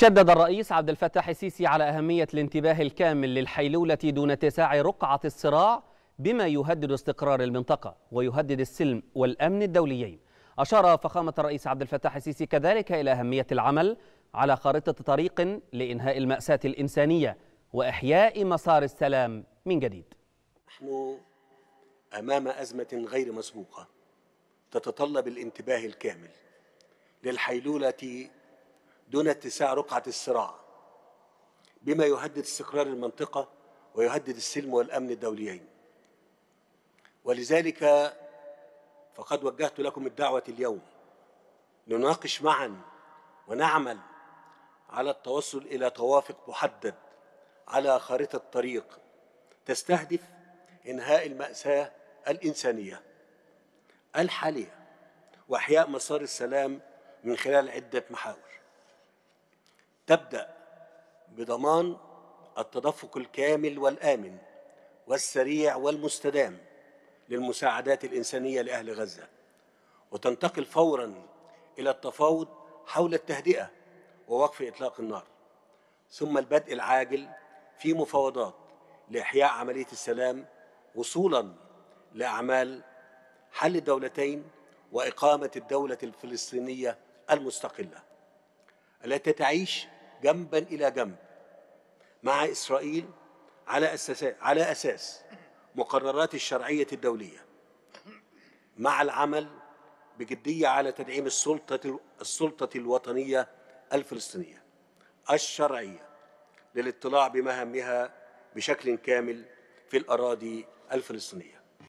شدد الرئيس عبد الفتاح السيسي على أهمية الانتباه الكامل للحيلولة دون اتساع رقعة الصراع بما يهدد استقرار المنطقة ويهدد السلم والأمن الدوليين أشار فخامة الرئيس عبد الفتاح السيسي كذلك إلى أهمية العمل على خارطة طريق لإنهاء المأساة الإنسانية وإحياء مسار السلام من جديد نحن أمام أزمة غير مسبوقة تتطلب الانتباه الكامل للحيلولة دون اتساع رقعة الصراع بما يهدد استقرار المنطقة ويهدد السلم والأمن الدوليين ولذلك فقد وجهت لكم الدعوة اليوم نناقش معا ونعمل على التوصل إلى توافق محدد على خارطة طريق تستهدف إنهاء المأساة الإنسانية الحالية وإحياء مسار السلام من خلال عدة محاور تبدا بضمان التدفق الكامل والامن والسريع والمستدام للمساعدات الانسانيه لاهل غزه وتنتقل فورا الى التفاوض حول التهدئه ووقف اطلاق النار ثم البدء العاجل في مفاوضات لاحياء عمليه السلام وصولا لاعمال حل الدولتين واقامه الدوله الفلسطينيه المستقله التي تعيش جنبا إلى جنب مع إسرائيل على أساس على أساس مقررات الشرعية الدولية مع العمل بجدية على تدعيم السلطة السلطة الوطنية الفلسطينية الشرعية للاطلاع بمهامها بشكل كامل في الأراضي الفلسطينية